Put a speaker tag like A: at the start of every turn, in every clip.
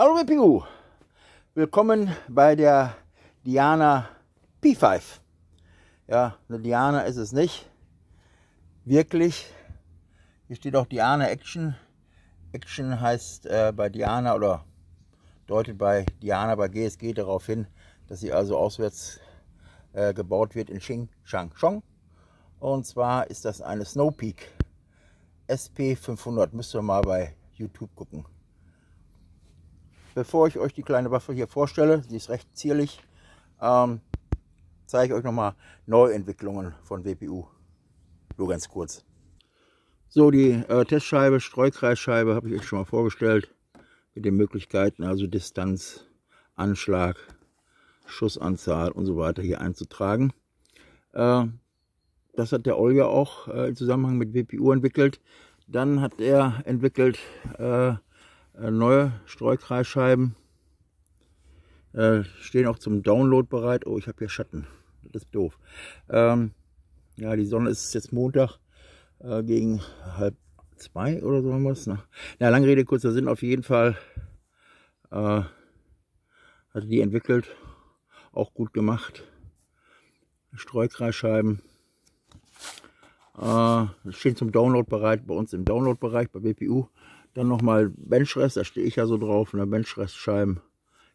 A: Hallo WPU, willkommen bei der Diana P5. Ja, eine Diana ist es nicht, wirklich. Hier steht auch Diana Action. Action heißt äh, bei Diana oder deutet bei Diana bei GSG darauf hin, dass sie also auswärts äh, gebaut wird in Xing, Changchong. Und zwar ist das eine Snowpeak SP500. Müsst ihr mal bei YouTube gucken. Bevor ich euch die kleine Waffe hier vorstelle, sie ist recht zierlich, ähm, zeige ich euch nochmal Neuentwicklungen von WPU. Nur ganz kurz. So, die äh, Testscheibe, Streukreisscheibe habe ich euch schon mal vorgestellt. Mit den Möglichkeiten, also Distanz, Anschlag, Schussanzahl und so weiter hier einzutragen. Äh, das hat der Olga auch äh, im Zusammenhang mit WPU entwickelt. Dann hat er entwickelt äh, äh, neue Streukreisscheiben äh, stehen auch zum Download bereit. Oh, ich habe hier Schatten. Das ist doof. Ähm, ja, die Sonne ist jetzt Montag äh, gegen halb zwei oder so haben wir es. Na, ne? na lange Rede, kurzer Sinn. Auf jeden Fall äh, hatte die entwickelt. Auch gut gemacht. Streukreisscheiben. Äh, stehen zum Download bereit bei uns im Download-Bereich bei BPU. Dann nochmal Benchrest, da stehe ich ja so drauf, ne? Benchrestscheiben.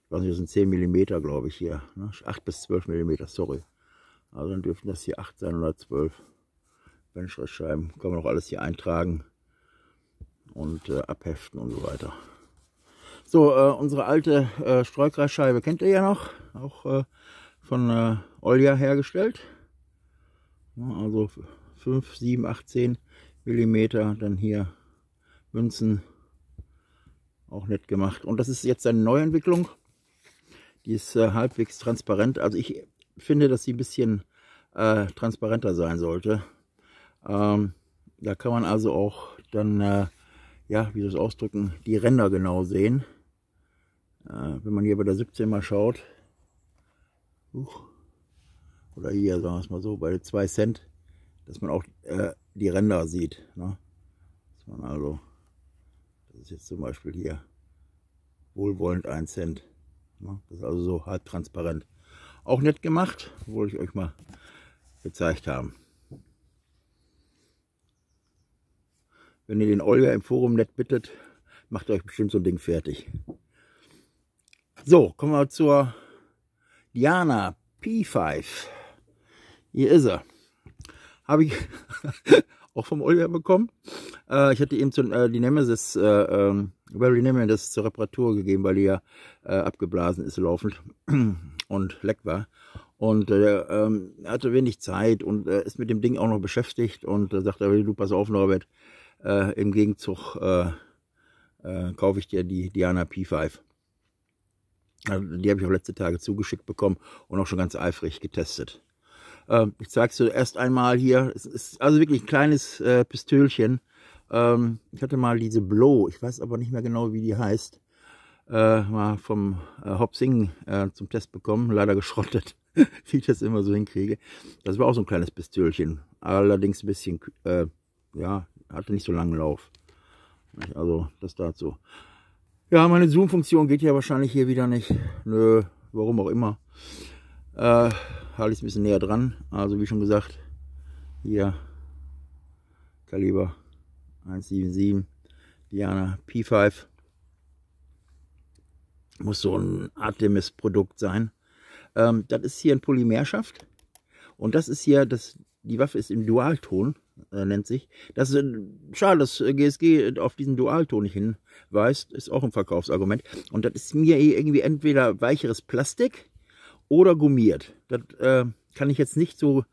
A: Ich weiß nicht, das sind 10 mm, glaube ich, hier. Ne? 8 bis 12 mm, sorry. Also dann dürften das hier 8 sein oder 12. Benchrest-Scheiben. kann man auch alles hier eintragen und äh, abheften und so weiter. So, äh, unsere alte äh, Streukreisscheibe kennt ihr ja noch, auch äh, von äh, Olja hergestellt. Ne, also 5, 7, 8, 10 Millimeter, dann hier Münzen auch nett gemacht. Und das ist jetzt eine Neuentwicklung. Die ist äh, halbwegs transparent. Also ich finde, dass sie ein bisschen äh, transparenter sein sollte. Ähm, da kann man also auch dann, äh, ja, wie das ausdrücken, die Ränder genau sehen. Äh, wenn man hier bei der 17 mal schaut, uh, oder hier, sagen wir es mal so, bei 2 Cent, dass man auch äh, die Ränder sieht. Ne? Dass man also das ist jetzt zum Beispiel hier wohlwollend 1 Cent. Ne? Das ist also so halbtransparent. Auch nett gemacht, wollte ich euch mal gezeigt haben. Wenn ihr den Olga im Forum nett bittet, macht euch bestimmt so ein Ding fertig. So, kommen wir zur Diana P5. Hier ist er. Habe ich, auch vom Olga bekommen. Äh, ich hatte eben zu, äh, die Nemesis, äh, ähm, Very Nemesis zur Reparatur gegeben, weil die ja äh, abgeblasen ist laufend und leck war. Und äh, ähm, er ähm, hatte wenig Zeit und äh, ist mit dem Ding auch noch beschäftigt und äh, sagt, du pass auf Norbert, äh, im Gegenzug äh, äh, kaufe ich dir die Diana P5. Also äh, die habe ich auch letzte Tage zugeschickt bekommen und auch schon ganz eifrig getestet. Ähm, ich zeige es dir erst einmal hier. Es ist also wirklich ein kleines äh, Pistölchen. Ähm, ich hatte mal diese Blow, ich weiß aber nicht mehr genau, wie die heißt, äh, mal vom äh, Hopsing äh, zum Test bekommen. Leider geschrottet, wie ich das immer so hinkriege. Das war auch so ein kleines Pistölchen. Allerdings ein bisschen, äh, ja, hatte nicht so langen Lauf. Also das dazu. Ja, meine Zoom-Funktion geht ja wahrscheinlich hier wieder nicht. Nö, warum auch immer. Äh, halte ich es ein bisschen näher dran. Also wie schon gesagt, hier Kaliber 177, Diana P5. Muss so ein Artemis-Produkt sein. Ähm, das ist hier ein Polymerschaft. Und das ist hier, das, die Waffe ist im Dualton, äh, nennt sich. Das ist, äh, schade, dass GSG äh, auf diesen Dualton nicht hinweist, ist auch ein Verkaufsargument. Und das ist mir eh irgendwie entweder weicheres Plastik oder gummiert. Das äh, kann ich jetzt nicht so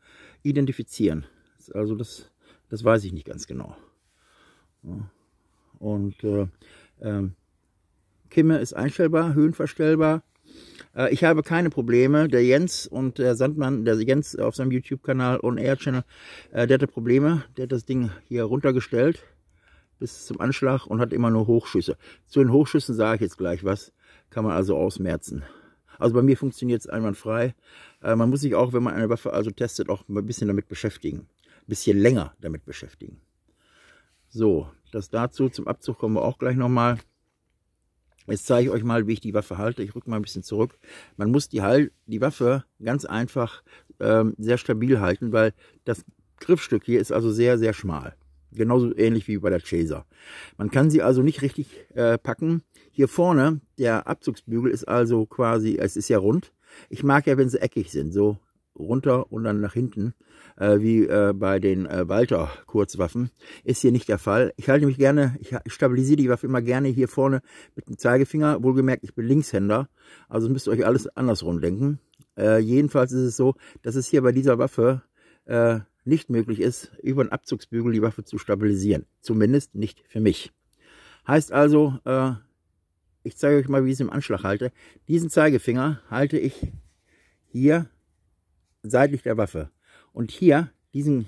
A: identifizieren. Also das, das weiß ich nicht ganz genau. Und äh, äh, Kimme ist einstellbar, höhenverstellbar. Äh, ich habe keine Probleme. Der Jens und der Sandmann, der Jens auf seinem YouTube-Kanal und Air-Channel, äh, der hatte Probleme. Der hat das Ding hier runtergestellt bis zum Anschlag und hat immer nur Hochschüsse. Zu den Hochschüssen sage ich jetzt gleich was. Kann man also ausmerzen. Also bei mir funktioniert es einwandfrei. Äh, man muss sich auch, wenn man eine Waffe also testet, auch ein bisschen damit beschäftigen. Ein bisschen länger damit beschäftigen. So, das dazu. Zum Abzug kommen wir auch gleich nochmal. Jetzt zeige ich euch mal, wie ich die Waffe halte. Ich rücke mal ein bisschen zurück. Man muss die, halt, die Waffe ganz einfach ähm, sehr stabil halten, weil das Griffstück hier ist also sehr, sehr schmal. Genauso ähnlich wie bei der Chaser. Man kann sie also nicht richtig äh, packen. Hier vorne, der Abzugsbügel ist also quasi, es ist ja rund. Ich mag ja, wenn sie eckig sind, so runter und dann nach hinten, äh, wie äh, bei den äh, Walter-Kurzwaffen. Ist hier nicht der Fall. Ich halte mich gerne, ich stabilisiere die Waffe immer gerne hier vorne mit dem Zeigefinger. Wohlgemerkt, ich bin Linkshänder, also müsst ihr euch alles andersrum denken. Äh, jedenfalls ist es so, dass es hier bei dieser Waffe äh, nicht möglich ist, über einen Abzugsbügel die Waffe zu stabilisieren. Zumindest nicht für mich. Heißt also, äh, ich zeige euch mal, wie ich es im Anschlag halte. Diesen Zeigefinger halte ich hier seitlich der Waffe. Und hier, diesen,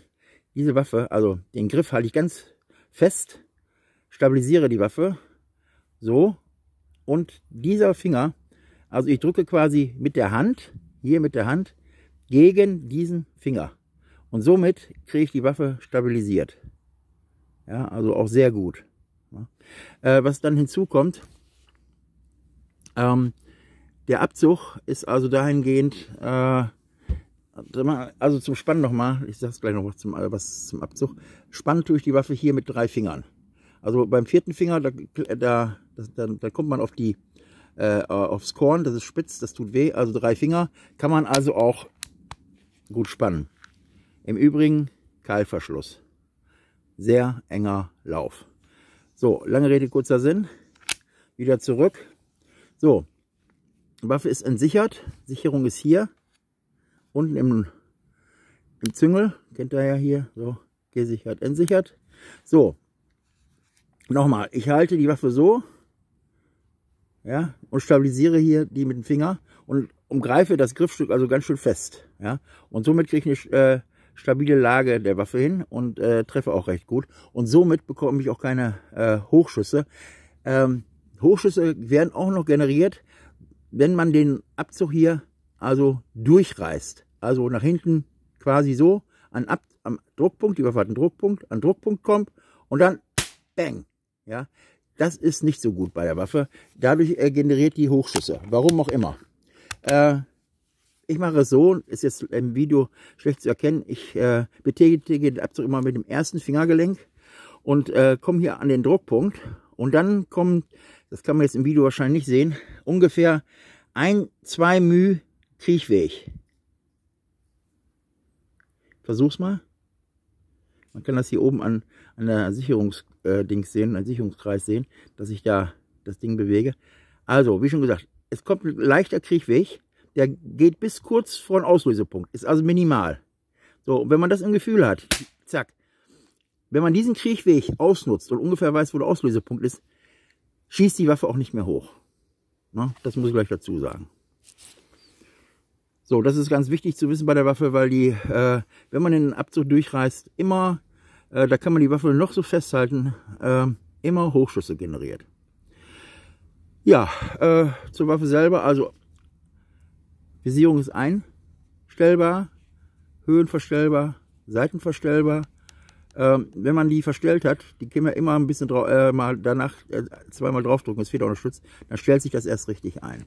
A: diese Waffe, also den Griff halte ich ganz fest, stabilisiere die Waffe, so. Und dieser Finger, also ich drücke quasi mit der Hand, hier mit der Hand, gegen diesen Finger. Und somit kriege ich die Waffe stabilisiert. Ja, also auch sehr gut. Ja. Äh, was dann hinzukommt, ähm, der Abzug ist also dahingehend, äh, also zum Spannen nochmal, ich sag's gleich noch zum, äh, was zum Abzug, spannen tue ich die Waffe hier mit drei Fingern. Also beim vierten Finger, da, da, da, da kommt man auf die, äh, äh, aufs Korn, das ist spitz, das tut weh, also drei Finger, kann man also auch gut spannen. Im Übrigen Keilverschluss. Sehr enger Lauf. So, lange Rede, kurzer Sinn. Wieder zurück. So, Waffe ist entsichert. Sicherung ist hier. Unten im, im Züngel. Kennt ihr ja hier. So, gesichert, entsichert. So, nochmal. Ich halte die Waffe so. Ja, und stabilisiere hier die mit dem Finger und umgreife das Griffstück also ganz schön fest. Ja, und somit kriege ich eine, äh, stabile Lage der Waffe hin und äh, treffe auch recht gut. Und somit bekomme ich auch keine äh, Hochschüsse. Ähm, Hochschüsse werden auch noch generiert, wenn man den Abzug hier also durchreißt. Also nach hinten quasi so an Ab am Druckpunkt, die Waffe hat einen Druckpunkt, an Druckpunkt kommt und dann bang. Ja, das ist nicht so gut bei der Waffe. Dadurch äh, generiert die Hochschüsse. Warum auch immer. Äh, ich mache es so, ist jetzt im Video schlecht zu erkennen, ich äh, betätige den Abzug immer mit dem ersten Fingergelenk und äh, komme hier an den Druckpunkt und dann kommt, das kann man jetzt im Video wahrscheinlich nicht sehen, ungefähr ein, zwei μ Kriechweg. Versuch's mal. Man kann das hier oben an, an der Sicherungsdings äh, sehen, an Sicherungskreis sehen, dass ich da das Ding bewege. Also, wie schon gesagt, es kommt ein leichter Kriechweg der geht bis kurz vor den Auslösepunkt, ist also minimal. So, wenn man das im Gefühl hat, zack. Wenn man diesen Kriechweg ausnutzt und ungefähr weiß, wo der Auslösepunkt ist, schießt die Waffe auch nicht mehr hoch. Na, ne? das muss ich gleich dazu sagen. So, das ist ganz wichtig zu wissen bei der Waffe, weil die, äh, wenn man den Abzug durchreißt, immer, äh, da kann man die Waffe noch so festhalten, äh, immer Hochschüsse generiert. Ja, äh, zur Waffe selber, also Visierung ist einstellbar, höhenverstellbar, seitenverstellbar. Ähm, wenn man die verstellt hat, die können wir immer ein bisschen äh, mal danach äh, zweimal draufdrücken, es fehlt unterstützt, dann stellt sich das erst richtig ein.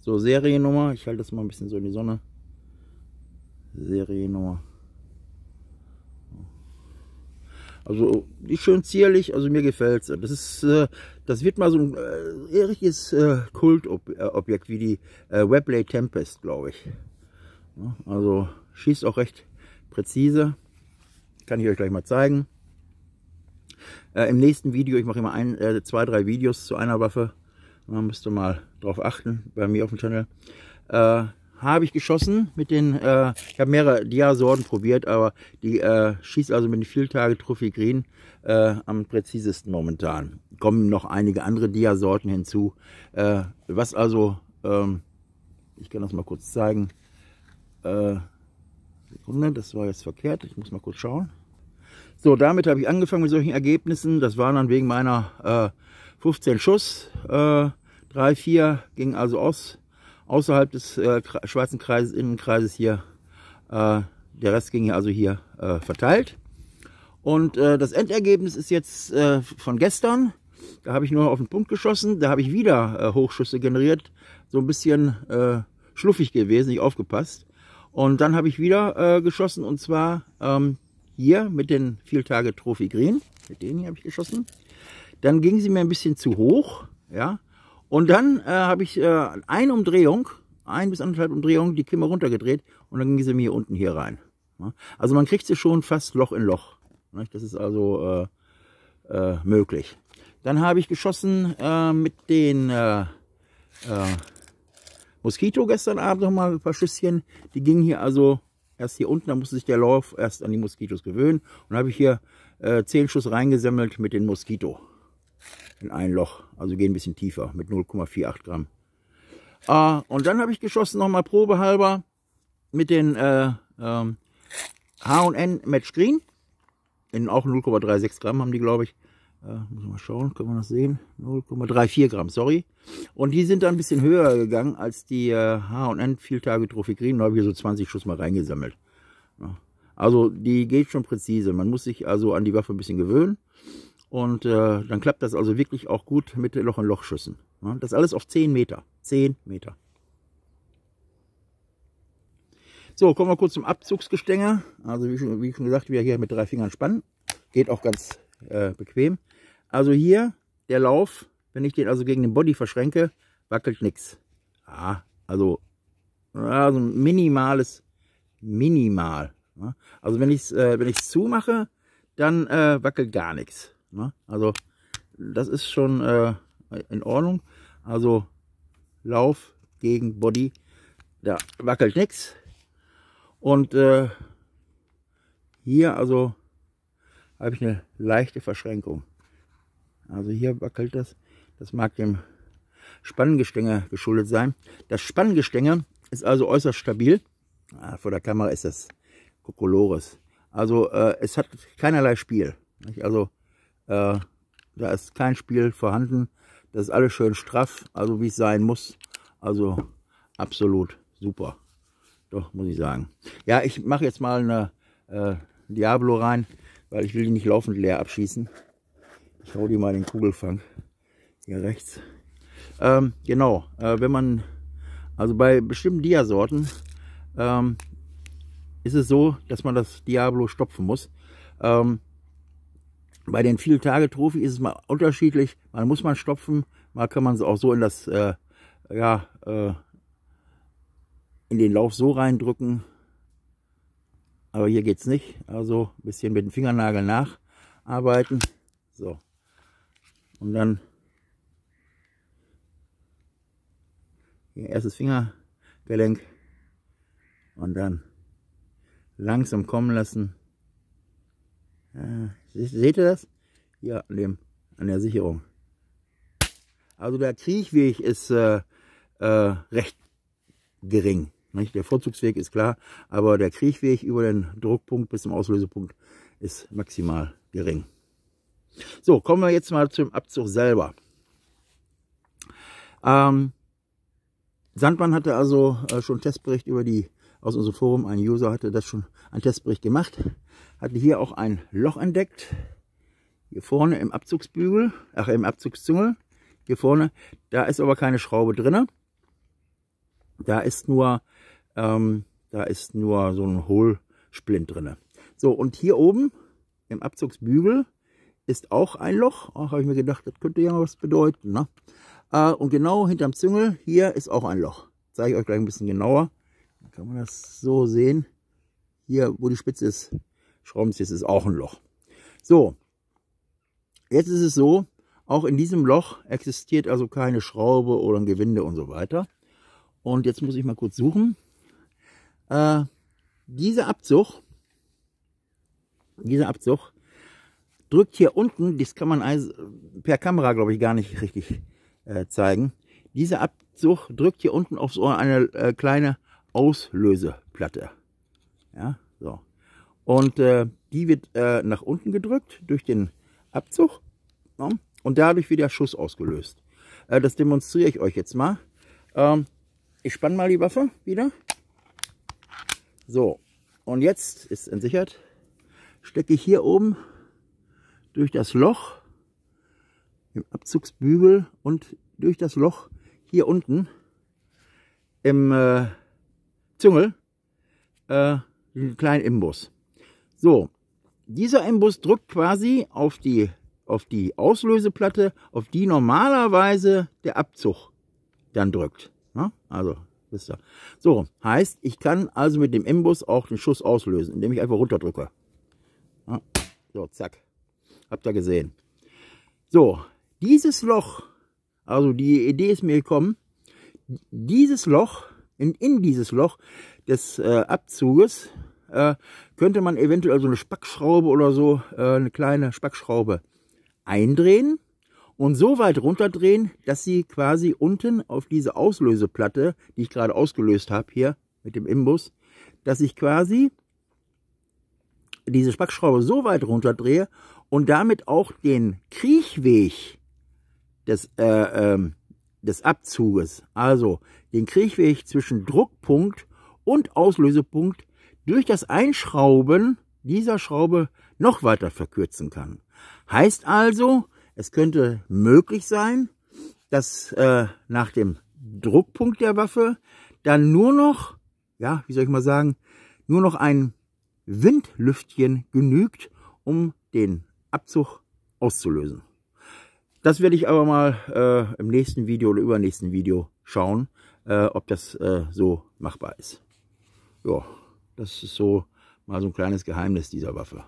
A: So, Seriennummer, ich halte das mal ein bisschen so in die Sonne. Seriennummer Also ist schön zierlich, also mir gefällt es. Das, ist, äh, das wird mal so ein äh, richtiges äh, Kultobjekt wie die äh, Webley Tempest, glaube ich. also schießt auch recht präzise. Kann ich euch gleich mal zeigen. Äh, Im nächsten Video, ich mache immer ein, äh, zwei, drei Videos zu einer Waffe. Man müsste mal drauf achten bei mir auf dem Channel. Äh, habe ich geschossen mit den, äh, ich habe mehrere Dia-Sorten probiert, aber die äh, schießt also mit den Vieltage Trophy Green äh, am präzisesten momentan. Kommen noch einige andere Dia-Sorten hinzu. Äh, was also, ähm, ich kann das mal kurz zeigen. Äh, Sekunde, das war jetzt verkehrt, ich muss mal kurz schauen. So, damit habe ich angefangen mit solchen Ergebnissen. Das waren dann wegen meiner äh, 15 Schuss, äh, 3, 4 ging also aus außerhalb des äh, schwarzen Kreises, Innenkreises hier, äh, der Rest ging ja also hier äh, verteilt. Und äh, das Endergebnis ist jetzt äh, von gestern. Da habe ich nur auf den Punkt geschossen. Da habe ich wieder äh, Hochschüsse generiert. So ein bisschen äh, schluffig gewesen, nicht aufgepasst. Und dann habe ich wieder äh, geschossen und zwar ähm, hier mit den Vieltage Trophy Green. Mit denen hier habe ich geschossen. Dann ging sie mir ein bisschen zu hoch. Ja, und dann äh, habe ich äh, eine Umdrehung, ein bis anderthalb Umdrehungen, die Kimme runtergedreht und dann ging sie mir unten hier rein. Also man kriegt sie schon fast Loch in Loch. Das ist also äh, äh, möglich. Dann habe ich geschossen äh, mit den äh, äh, Moskito gestern Abend noch mal ein paar Schüsschen. Die gingen hier also erst hier unten, da musste sich der Lauf erst an die Moskitos gewöhnen. Und habe ich hier äh, zehn Schuss reingesammelt mit den Moskito in ein Loch. Also gehen ein bisschen tiefer mit 0,48 Gramm. Ah, und dann habe ich geschossen, nochmal probehalber mit den äh, ähm, H&N Match Green. In auch 0,36 Gramm haben die, glaube ich. Äh, muss mal schauen, können wir das sehen? 0,34 Gramm, sorry. Und die sind da ein bisschen höher gegangen als die äh, H&N Vieltage Trophy Green. Da habe ich so 20 Schuss mal reingesammelt. Ja. Also die geht schon präzise. Man muss sich also an die Waffe ein bisschen gewöhnen. Und äh, dann klappt das also wirklich auch gut mit loch und Lochschüssen. schüssen ne? Das alles auf 10 Meter. 10 Meter. So, kommen wir kurz zum Abzugsgestänge. Also wie schon, wie schon gesagt, wir hier mit drei Fingern spannen. Geht auch ganz äh, bequem. Also hier der Lauf, wenn ich den also gegen den Body verschränke, wackelt nichts. Ah, also, also minimales, minimal. Ne? Also wenn ich es äh, wenn ich's zumache, dann äh, wackelt gar nichts. Ne? Also das ist schon äh, in Ordnung. Also Lauf gegen Body, da wackelt nichts. Und äh, hier also habe ich eine leichte Verschränkung. Also hier wackelt das. Das mag dem Spanngestänge geschuldet sein. Das Spanngestänge ist also äußerst stabil. Ah, vor der Kamera ist das Kokolores. Also äh, es hat keinerlei Spiel. Nicht? Also äh, da ist kein Spiel vorhanden. Das ist alles schön straff, also wie es sein muss. Also absolut super. Doch, muss ich sagen. Ja, ich mache jetzt mal eine äh, Diablo rein, weil ich will die nicht laufend leer abschießen. Ich hau die mal in den Kugelfang. Hier rechts. Ähm, genau, äh, wenn man, also bei bestimmten Diasorten ähm, ist es so, dass man das Diablo stopfen muss. Ähm, bei den viel tage trophy ist es mal unterschiedlich. Man muss mal stopfen, mal kann man es auch so in das, äh, ja, äh, in den Lauf so reindrücken. Aber hier geht's nicht. Also ein bisschen mit dem Fingernagel nacharbeiten. So. Und dann hier erstes Fingergelenk und dann langsam kommen lassen. Ja. Seht ihr das? Ja, an, dem, an der Sicherung. Also der Kriechweg ist äh, äh, recht gering. Nicht? Der Vorzugsweg ist klar, aber der Kriechweg über den Druckpunkt bis zum Auslösepunkt ist maximal gering. So, kommen wir jetzt mal zum Abzug selber. Ähm, Sandmann hatte also äh, schon Testbericht über die aus unserem Forum, ein User hatte das schon, einen Testbericht gemacht, hatte hier auch ein Loch entdeckt, hier vorne im Abzugsbügel, ach im Abzugszüngel, hier vorne, da ist aber keine Schraube drin, da ist nur, ähm, da ist nur so ein Hohlsplint drin. So, und hier oben im Abzugsbügel ist auch ein Loch. Auch habe ich mir gedacht, das könnte ja was bedeuten. Ne? Äh, und genau hinterm Züngel hier ist auch ein Loch. zeige ich euch gleich ein bisschen genauer. Kann man das so sehen? Hier, wo die Spitze des Schraubenzieher ist auch ein Loch. So, jetzt ist es so, auch in diesem Loch existiert also keine Schraube oder ein Gewinde und so weiter. Und jetzt muss ich mal kurz suchen. Äh, dieser Abzug, dieser Abzug drückt hier unten, das kann man also per Kamera glaube ich gar nicht richtig äh, zeigen. Dieser Abzug drückt hier unten auf so eine äh, kleine Auslöseplatte. Ja, so. Und äh, die wird äh, nach unten gedrückt durch den Abzug ja, ne, und dadurch wird der Schuss ausgelöst. Äh, das demonstriere ich euch jetzt mal. Ähm, ich spanne mal die Waffe wieder. So, und jetzt ist entsichert. Stecke ich hier oben durch das Loch im Abzugsbügel und durch das Loch hier unten im äh, Züngel, äh, einen kleinen Imbus. So, dieser Imbus drückt quasi auf die, auf die Auslöseplatte, auf die normalerweise der Abzug dann drückt. Ne? Also, wisst ihr. So, heißt, ich kann also mit dem Imbus auch den Schuss auslösen, indem ich einfach runterdrücke. Ne? So, zack. Habt ihr gesehen. So, dieses Loch, also die Idee ist mir gekommen, dieses Loch in, in dieses Loch des äh, Abzuges äh, könnte man eventuell so eine Spackschraube oder so, äh, eine kleine Spackschraube eindrehen und so weit runterdrehen, dass sie quasi unten auf diese Auslöseplatte, die ich gerade ausgelöst habe hier mit dem Imbus, dass ich quasi diese Spackschraube so weit runterdrehe und damit auch den Kriechweg des äh, ähm, des Abzuges, also den Kriegweg zwischen Druckpunkt und Auslösepunkt durch das Einschrauben dieser Schraube noch weiter verkürzen kann. Heißt also, es könnte möglich sein, dass äh, nach dem Druckpunkt der Waffe dann nur noch, ja, wie soll ich mal sagen, nur noch ein Windlüftchen genügt, um den Abzug auszulösen. Das werde ich aber mal äh, im nächsten Video oder übernächsten Video schauen, äh, ob das äh, so machbar ist. Ja, das ist so mal so ein kleines Geheimnis dieser Waffe.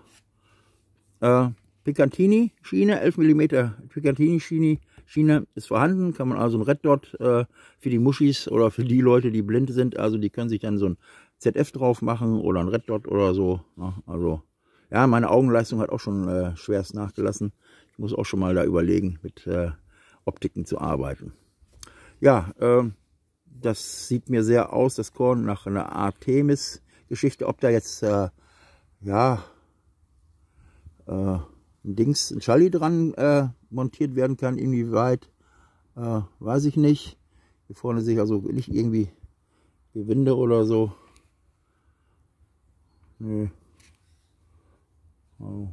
A: Äh, Picantini Schiene, 11 mm Picantini Schiene, Schiene ist vorhanden, kann man also ein Red Dot äh, für die Muschis oder für die Leute, die blind sind, also die können sich dann so ein ZF drauf machen oder ein Red Dot oder so. Ne? Also ja, meine Augenleistung hat auch schon äh, schwerst nachgelassen muss auch schon mal da überlegen, mit äh, Optiken zu arbeiten. Ja, äh, das sieht mir sehr aus, das Korn, nach einer Artemis-Geschichte. Ob da jetzt, äh, ja, äh, ein Dings, ein Schalli dran äh, montiert werden kann, inwieweit, äh, weiß ich nicht. Hier vorne sehe ich also nicht irgendwie Gewinde oder so. Nö. Nee. Oh.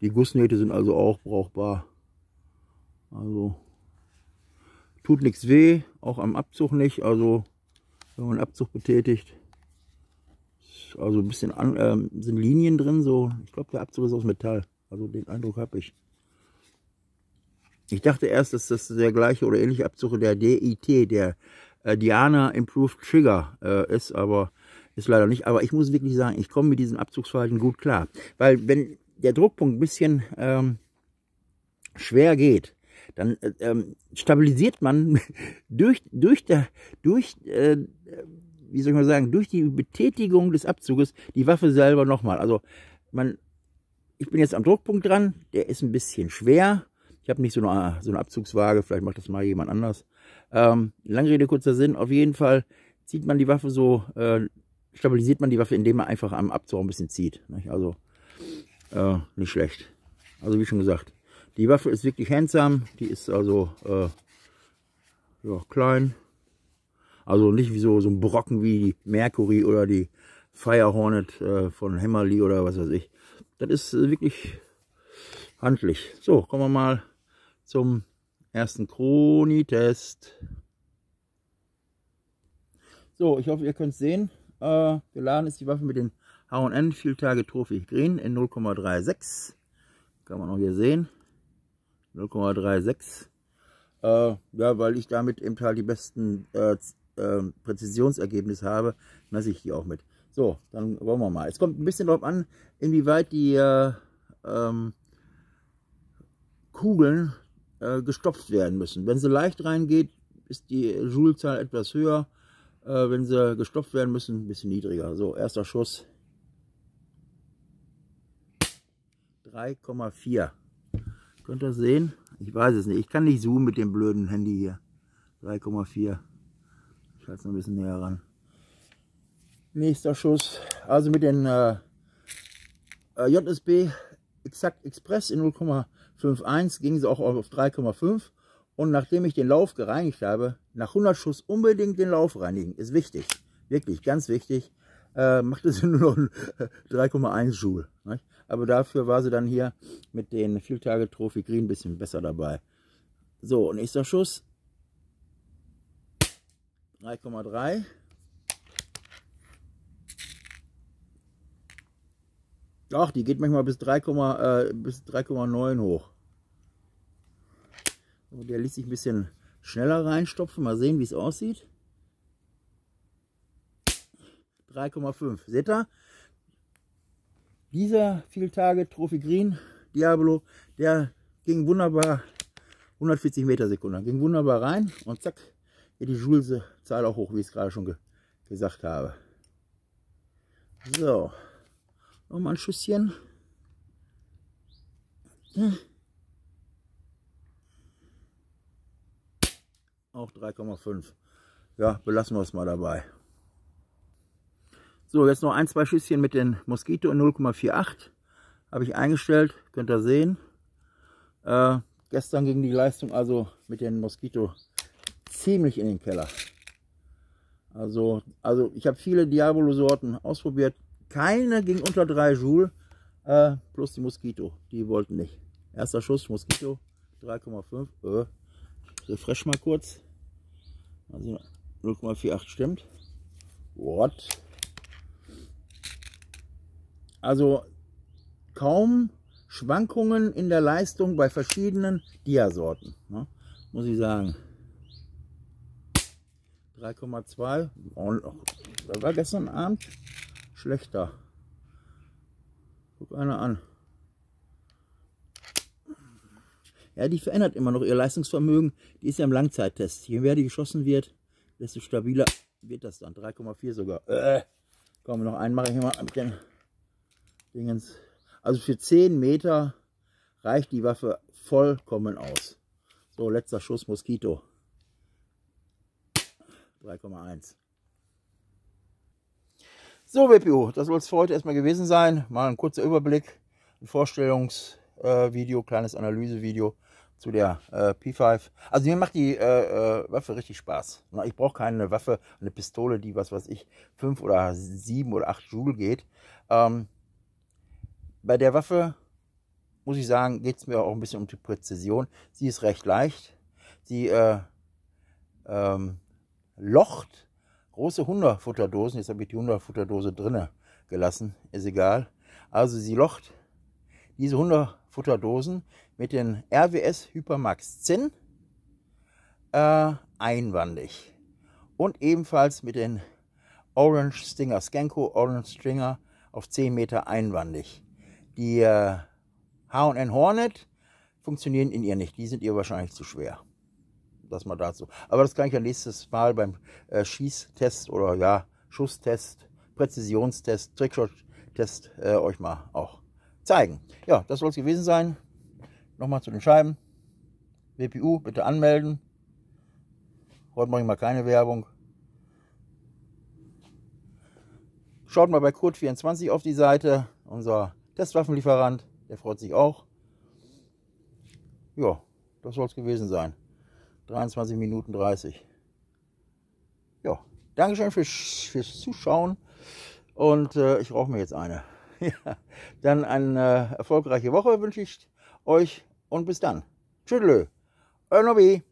A: Die Gussnähte sind also auch brauchbar. Also tut nichts weh, auch am Abzug nicht. Also wenn man Abzug betätigt, also ein bisschen an, ähm, sind Linien drin. So, ich glaube, der Abzug ist aus Metall. Also den Eindruck habe ich. Ich dachte erst, dass das der gleiche oder ähnliche Abzug der DIT, der äh, Diana Improved Trigger äh, ist, aber ist leider nicht. Aber ich muss wirklich sagen, ich komme mit diesem Abzugsverhalten gut klar. Weil wenn der Druckpunkt ein bisschen ähm, schwer geht, dann äh, ähm, stabilisiert man durch, durch, der, durch äh, wie soll ich mal sagen, durch die Betätigung des Abzuges die Waffe selber nochmal. Also man, ich bin jetzt am Druckpunkt dran, der ist ein bisschen schwer. Ich habe nicht so eine, so eine Abzugswaage, vielleicht macht das mal jemand anders. Ähm, Langrede, kurzer Sinn, auf jeden Fall zieht man die Waffe so, äh, stabilisiert man die Waffe, indem man einfach am Abzug ein bisschen zieht. Nicht? Also äh, nicht schlecht. Also wie schon gesagt, die Waffe ist wirklich handsam. Die ist also äh, ja, klein. Also nicht wie so, so ein Brocken wie die Mercury oder die Fire Hornet äh, von Hammerly oder was weiß ich. Das ist äh, wirklich handlich. So, kommen wir mal zum ersten Kroni-Test. So, ich hoffe, ihr könnt es sehen. Äh, geladen ist die Waffe mit den H&N Vieltage Trophy Green in 0,36. Kann man auch hier sehen. 0,36. Äh, ja, weil ich damit eben halt die besten äh, äh, Präzisionsergebnisse habe, messe ich die auch mit. So, dann wollen wir mal. Es kommt ein bisschen darauf an, inwieweit die äh, ähm, Kugeln äh, gestopft werden müssen. Wenn sie leicht reingeht, ist die Joule-Zahl etwas höher. Äh, wenn sie gestopft werden müssen, ein bisschen niedriger. So, erster Schuss. 3,4. Könnt ihr sehen? Ich weiß es nicht. Ich kann nicht zoomen mit dem blöden Handy hier. 3,4. Ich halte es noch ein bisschen näher ran. Nächster Schuss. Also mit den äh, äh JSB Exakt Express in 0,51 ging sie auch auf 3,5. Und nachdem ich den Lauf gereinigt habe, nach 100 Schuss unbedingt den Lauf reinigen. Ist wichtig. Wirklich, ganz wichtig. Äh, macht es nur noch 3,1 Joule. Nicht? Aber dafür war sie dann hier mit den Vieltage Trophy Green ein bisschen besser dabei. So, nächster Schuss. 3,3. Doch, die geht manchmal bis 3,9 äh, hoch. Und oh, der ließ sich ein bisschen schneller reinstopfen. Mal sehen, wie es aussieht. 3,5. Seht ihr? dieser Vieltage Trophy Green Diablo, der ging wunderbar 140 Meter Sekunde, ging wunderbar rein und zack, geht die Joule-Zahl auch hoch, wie ich es gerade schon ge gesagt habe. So, noch mal ein Schüsschen. Hm. Auch 3,5. Ja, belassen wir es mal dabei. So, jetzt noch ein, zwei Schüsschen mit den Mosquito 0,48. Habe ich eingestellt, könnt ihr sehen. Äh, gestern ging die Leistung also mit den Moskito ziemlich in den Keller. Also, also ich habe viele Diabolo-Sorten ausprobiert. Keine ging unter 3 Joule, äh, plus die Moskito. Die wollten nicht. Erster Schuss, Moskito, 3,5. Äh, refresh mal kurz. 0,48 also, stimmt. What? Also kaum Schwankungen in der Leistung bei verschiedenen Diasorten, ne? muss ich sagen. 3,2, da war gestern Abend schlechter. Guck einer an. Ja, die verändert immer noch ihr Leistungsvermögen. Die ist ja im Langzeittest. Je mehr die geschossen wird, desto stabiler wird das dann. 3,4 sogar. Äh, komm, noch einen mache ich mal. hier mal. Dingens. Also für 10 Meter reicht die Waffe vollkommen aus. So, letzter Schuss Moskito. 3,1. So, WPU, das soll es für heute erstmal gewesen sein. Mal ein kurzer Überblick, ein Vorstellungsvideo, äh, kleines Analysevideo zu der äh, P5. Also mir macht die äh, äh, Waffe richtig Spaß. Ich brauche keine Waffe, eine Pistole, die was weiß ich, 5 oder 7 oder 8 Joule geht. Ähm, bei der Waffe muss ich sagen, geht es mir auch ein bisschen um die Präzision. Sie ist recht leicht. Sie äh, ähm, locht große 100 Jetzt habe ich die 100-Futterdose gelassen. Ist egal. Also sie locht diese 100 mit den RWS Hypermax Zinn äh, einwandig. Und ebenfalls mit den Orange Stinger Scanco Orange Stringer auf 10 Meter einwandig. Die H&N Hornet funktionieren in ihr nicht. Die sind ihr wahrscheinlich zu schwer. Das mal dazu. Aber das kann ich ja nächstes Mal beim äh, Schießtest oder ja, Schusstest, Präzisionstest, Trickshot-Test äh, euch mal auch zeigen. Ja, das soll es gewesen sein. Nochmal zu den Scheiben. WPU, bitte anmelden. Heute mache ich mal keine Werbung. Schaut mal bei Kurt24 auf die Seite, unser das Waffenlieferant, der freut sich auch. Ja, das soll es gewesen sein. 23 Minuten 30. Ja, Dankeschön fürs, fürs Zuschauen und äh, ich rauche mir jetzt eine. ja, dann eine äh, erfolgreiche Woche wünsche ich euch und bis dann. Tschüdelö, euer Nobby.